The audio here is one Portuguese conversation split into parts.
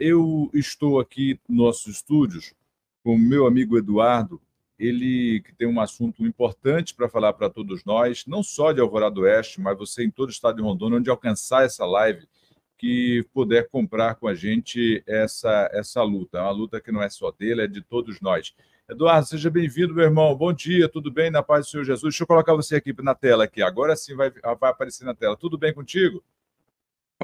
eu estou aqui nos nossos estúdios com o meu amigo Eduardo, ele que tem um assunto importante para falar para todos nós, não só de Alvorada Oeste, mas você em todo o estado de Rondônia, onde alcançar essa live, que puder comprar com a gente essa, essa luta. É uma luta que não é só dele, é de todos nós. Eduardo, seja bem-vindo, meu irmão. Bom dia, tudo bem? Na paz do Senhor Jesus. Deixa eu colocar você aqui na tela aqui. Agora sim vai, vai aparecer na tela. Tudo bem contigo?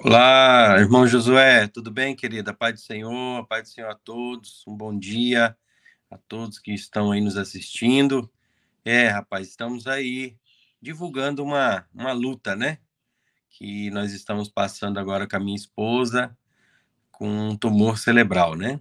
Olá, irmão Josué, tudo bem, querida? Pai do Senhor, Pai do Senhor a todos, um bom dia a todos que estão aí nos assistindo. É, rapaz, estamos aí divulgando uma, uma luta, né? Que nós estamos passando agora com a minha esposa com um tumor cerebral, né?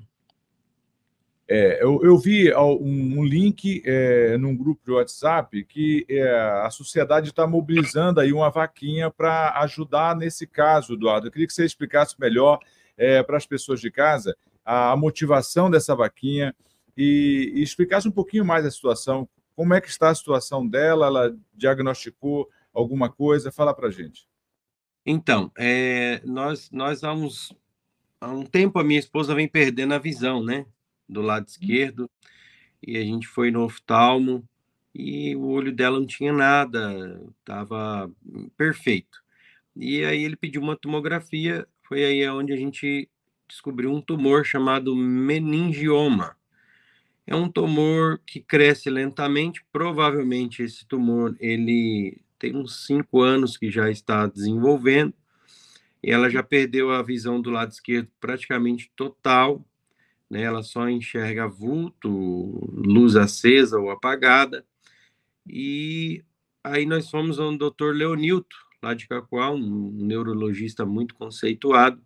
É, eu, eu, vi um, um link é, num grupo de WhatsApp que é, a sociedade está mobilizando aí uma vaquinha para ajudar nesse caso, Eduardo. Eu queria que você explicasse melhor é, para as pessoas de casa a, a motivação dessa vaquinha e, e, explicasse um pouquinho mais a situação. Como é que está a situação dela? Ela diagnosticou alguma coisa? Fala para gente. Então, é, nós, nós há, uns, há um tempo a minha esposa vem perdendo a visão, né? do lado esquerdo, e a gente foi no oftalmo e o olho dela não tinha nada, estava perfeito. E aí ele pediu uma tomografia, foi aí onde a gente descobriu um tumor chamado meningioma. É um tumor que cresce lentamente, provavelmente esse tumor ele tem uns 5 anos que já está desenvolvendo, e ela já perdeu a visão do lado esquerdo praticamente total, né? ela só enxerga vulto, luz acesa ou apagada. E aí nós fomos ao Dr. Leonilto, lá de Cacual um neurologista muito conceituado,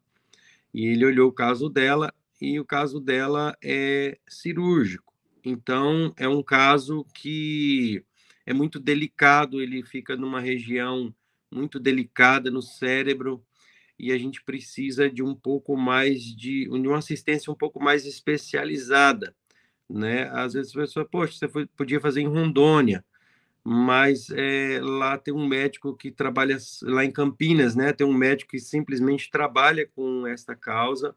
e ele olhou o caso dela, e o caso dela é cirúrgico. Então, é um caso que é muito delicado, ele fica numa região muito delicada no cérebro, e a gente precisa de um pouco mais de, de uma assistência um pouco mais especializada, né? Às vezes a pessoa, poxa, você foi, podia fazer em Rondônia, mas é, lá tem um médico que trabalha lá em Campinas, né? Tem um médico que simplesmente trabalha com esta causa,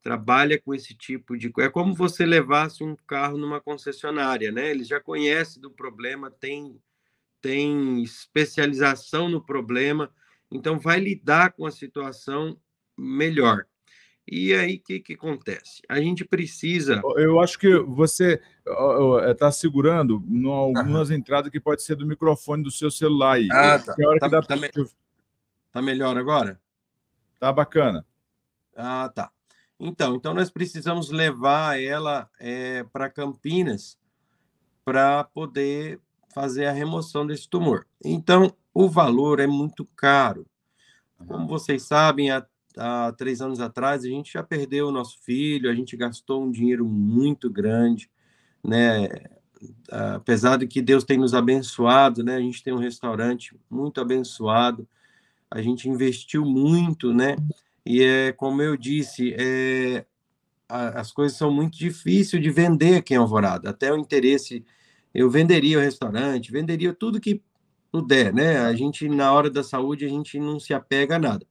trabalha com esse tipo de é como você levasse um carro numa concessionária, né? Ele já conhece do problema, tem tem especialização no problema então, vai lidar com a situação melhor. E aí, o que, que acontece? A gente precisa. Eu acho que você está é, segurando algumas entradas que pode ser do microfone do seu celular aí. Ah, tá. É hora tá, tá, me... tá, melhor agora? Tá bacana. Ah, tá. Então, então nós precisamos levar ela é, para Campinas para poder fazer a remoção desse tumor. Então, o valor é muito caro. Como vocês sabem, há, há três anos atrás a gente já perdeu o nosso filho, a gente gastou um dinheiro muito grande, né? Apesar de que Deus tem nos abençoado, né? A gente tem um restaurante muito abençoado, a gente investiu muito, né? E é como eu disse, é, a, as coisas são muito difíceis de vender aqui em Alvorada. Até o interesse, eu venderia o restaurante, venderia tudo que puder, né? A gente, na hora da saúde, a gente não se apega a nada.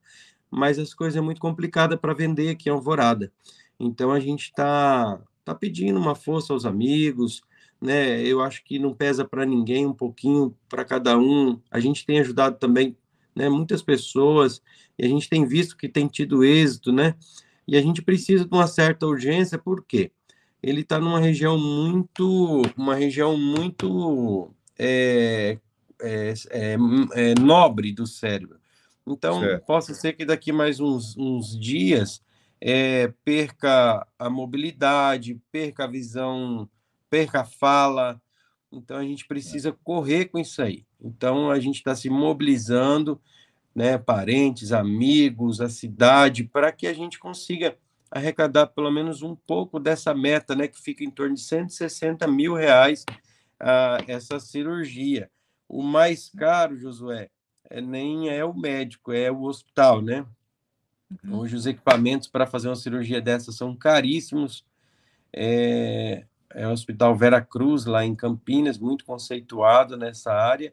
Mas as coisas é muito complicada para vender aqui em é Alvorada. Então a gente está tá pedindo uma força aos amigos, né? Eu acho que não pesa para ninguém, um pouquinho para cada um. A gente tem ajudado também, né, muitas pessoas e a gente tem visto que tem tido êxito, né? E a gente precisa de uma certa urgência, por quê? Ele está numa região muito, uma região muito é, é é, é, é, nobre do cérebro. Então, certo. possa ser que daqui mais uns, uns dias é, perca a mobilidade, perca a visão, perca a fala. Então, a gente precisa correr com isso aí. Então, a gente está se mobilizando, né, parentes, amigos, a cidade, para que a gente consiga arrecadar pelo menos um pouco dessa meta, né, que fica em torno de 160 mil reais uh, essa cirurgia o mais caro, Josué, é, nem é o médico, é o hospital, né? Uhum. Hoje os equipamentos para fazer uma cirurgia dessa são caríssimos. É, é o Hospital Vera Cruz, lá em Campinas, muito conceituado nessa área.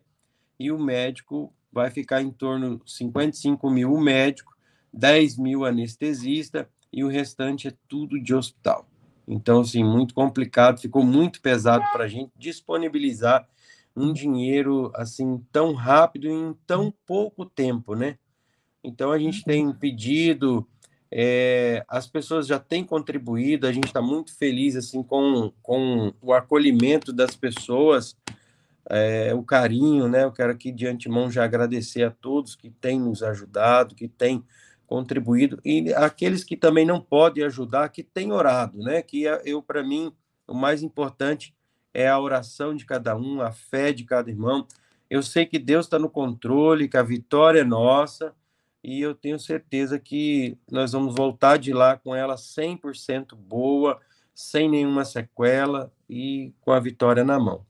E o médico vai ficar em torno de 55 mil o médico, 10 mil anestesista e o restante é tudo de hospital. Então, assim, muito complicado, ficou muito pesado para a gente disponibilizar um dinheiro assim tão rápido em tão hum. pouco tempo, né? Então a gente tem uhum. pedido, é, as pessoas já têm contribuído, a gente está muito feliz assim com, com o acolhimento das pessoas, é, o carinho, né? Eu quero aqui de antemão já agradecer a todos que têm nos ajudado, que têm contribuído e aqueles que também não podem ajudar, que têm orado, né? Que é, eu para mim o mais importante é a oração de cada um, a fé de cada irmão. Eu sei que Deus está no controle, que a vitória é nossa, e eu tenho certeza que nós vamos voltar de lá com ela 100% boa, sem nenhuma sequela e com a vitória na mão.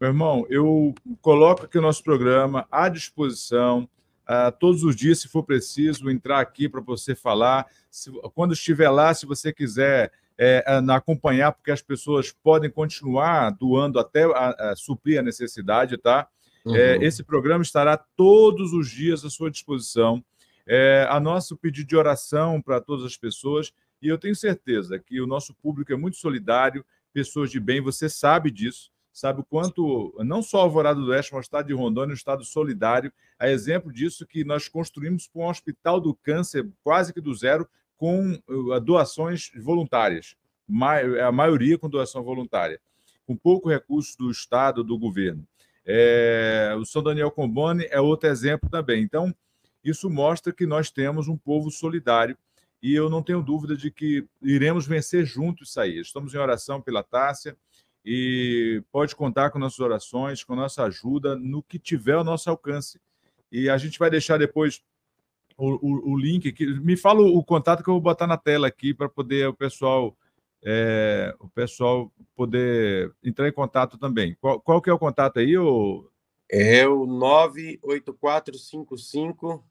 Meu irmão, eu coloco aqui o nosso programa à disposição. Uh, todos os dias, se for preciso, entrar aqui para você falar. Se, quando estiver lá, se você quiser é, é acompanhar, porque as pessoas podem continuar doando até a, a suprir a necessidade, tá? É, uhum. É, esse programa estará todos os dias à sua disposição. É, a nosso pedido de oração para todas as pessoas, e eu tenho certeza que o nosso público é muito solidário, pessoas de bem, você sabe disso, sabe o quanto, não só Alvorada do Oeste, mas o estado de Rondônia é um estado solidário. A exemplo disso que nós construímos com um hospital do câncer quase que do zero, com uh, doações voluntárias, a maioria com doação voluntária, com pouco recurso do Estado, do governo. É, o São Daniel Comboni é outro exemplo também. Então, isso mostra que nós temos um povo solidário e eu não tenho dúvida de que iremos vencer juntos isso aí. Estamos em oração pela Tássia e pode contar com nossas orações, com nossa ajuda no que tiver ao nosso alcance. E a gente vai deixar depois o, o, o link aqui. Me fala o contato que eu vou botar na tela aqui para poder o pessoal é, o pessoal poder entrar em contato também. Qual, qual que é o contato aí? O... É o 98455...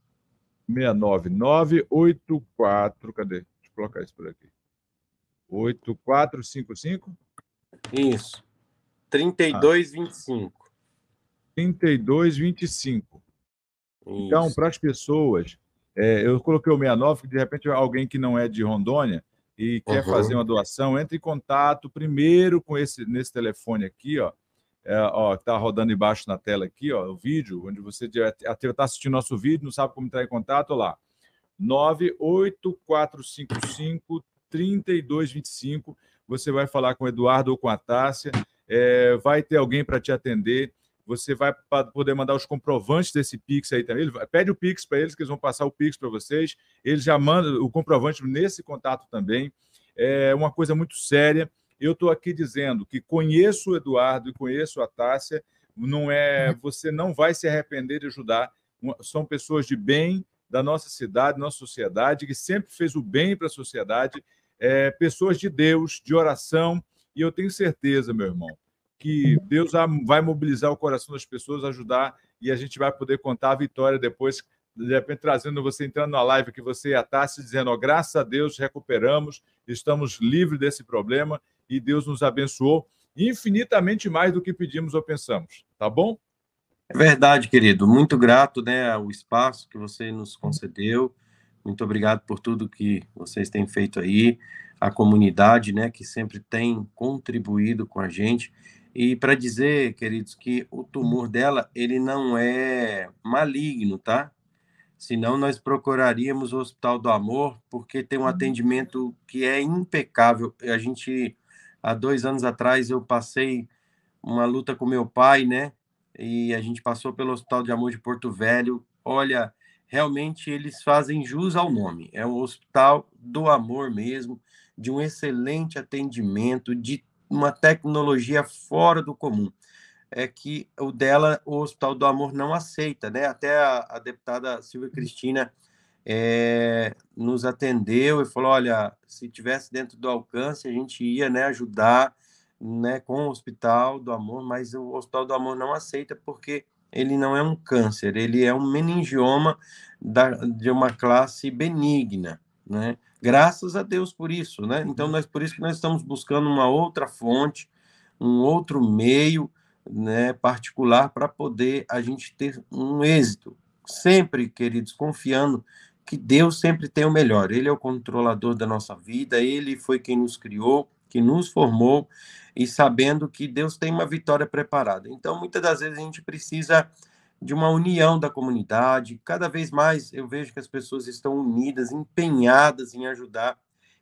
984. cadê? Deixa eu colocar isso por aqui. 8455? Isso. 3225. Ah. 3225. Então, isso. Então, para as pessoas é, eu coloquei o 69, que de repente é alguém que não é de Rondônia e quer fazer uma doação, entre em contato primeiro com esse nesse telefone aqui, ó. É, ó, tá rodando embaixo na tela aqui, ó, o vídeo, onde você está assistindo nosso vídeo, não sabe como entrar em contato, ó lá. 98455 3225. Você vai falar com o Eduardo ou com a Tássia, é, vai ter alguém para te atender você vai poder mandar os comprovantes desse Pix aí também. Ele pede o Pix para eles, que eles vão passar o Pix para vocês. Eles já mandam o comprovante nesse contato também. É uma coisa muito séria. Eu estou aqui dizendo que conheço o Eduardo e conheço a Tássia. Não é, uhum. você não vai se arrepender de ajudar. São pessoas de bem da nossa cidade, nossa sociedade, que sempre fez o bem para a sociedade. É, pessoas de Deus, de oração. E eu tenho certeza, meu irmão, que Deus vai mobilizar o coração das pessoas, ajudar, e a gente vai poder contar a vitória depois, de repente trazendo você, entrando na live que você e a Tassi, dizendo, ó, graças a Deus recuperamos, estamos livres desse problema, e Deus nos abençoou infinitamente mais do que pedimos ou pensamos, tá bom? É verdade, querido. Muito grato né, ao espaço que você nos concedeu. Muito obrigado por tudo que vocês têm feito aí, a comunidade né, que sempre tem contribuído com a gente. E para dizer, queridos, que o tumor dela, ele não é maligno, tá? Senão nós procuraríamos o Hospital do Amor, porque tem um uhum. atendimento que é impecável. A gente, há dois anos atrás, eu passei uma luta com meu pai, né? E a gente passou pelo Hospital de Amor de Porto Velho. Olha, realmente eles fazem jus ao nome. É um hospital do amor mesmo, de um excelente atendimento, de uma tecnologia fora do comum. É que o dela, o Hospital do Amor, não aceita, né? Até a, a deputada Silvia uhum. Cristina é, nos atendeu e falou: olha, se tivesse dentro do alcance, a gente ia né, ajudar né, com o Hospital do Amor, mas o Hospital do Amor não aceita porque ele não é um câncer, ele é um meningioma da, de uma classe benigna, né? Graças a Deus por isso, né? Então, uhum. nós, por isso que nós estamos buscando uma outra fonte, um outro meio né, particular para poder a gente ter um êxito. Sempre, queridos, confiando que Deus sempre tem o melhor. Ele é o controlador da nossa vida, ele foi quem nos criou, que nos formou, e sabendo que Deus tem uma vitória preparada. Então, muitas das vezes a gente precisa de uma união da comunidade. Cada vez mais eu vejo que as pessoas estão unidas, empenhadas em ajudar,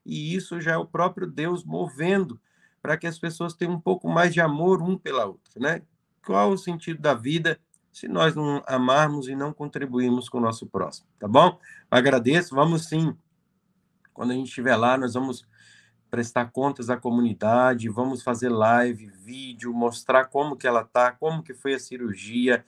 e isso já é o próprio Deus movendo para que as pessoas tenham um pouco mais de amor um pela outra, né? Qual o sentido da vida se nós não amarmos e não contribuirmos com o nosso próximo, tá bom? Agradeço, vamos sim. Quando a gente estiver lá, nós vamos prestar contas à comunidade, vamos fazer live, vídeo, mostrar como que ela tá, como que foi a cirurgia,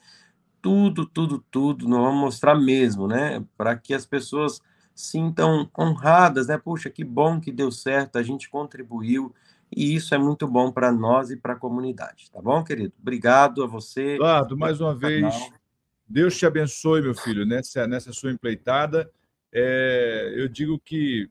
tudo, tudo, tudo, nós vamos mostrar mesmo, né? Para que as pessoas sintam honradas, né? Puxa, que bom que deu certo, a gente contribuiu e isso é muito bom para nós e para a comunidade, tá bom, querido? Obrigado a você. Eduardo, mais uma vez, Deus te abençoe, meu filho, nessa, nessa sua empreitada. É, eu digo que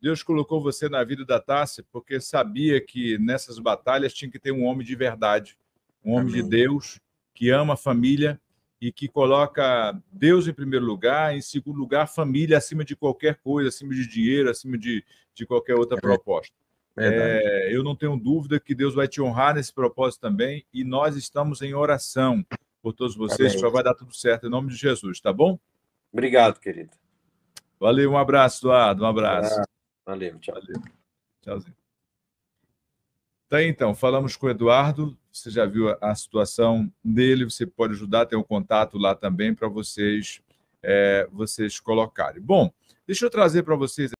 Deus colocou você na vida da Tássia porque sabia que nessas batalhas tinha que ter um homem de verdade, um homem Amém. de Deus, que ama a família e que coloca Deus em primeiro lugar, em segundo lugar, família acima de qualquer coisa, acima de dinheiro, acima de, de qualquer outra é. proposta. É, eu não tenho dúvida que Deus vai te honrar nesse propósito também, e nós estamos em oração por todos vocês, Amém. vai dar tudo certo, em nome de Jesus, tá bom? Obrigado, querido. Valeu, um abraço, Eduardo, um abraço. Ah, valeu, tchau. Valeu. Tchauzinho. Tá aí, então, falamos com o Eduardo você já viu a situação dele, você pode ajudar, tem um contato lá também para vocês, é, vocês colocarem. Bom, deixa eu trazer para vocês.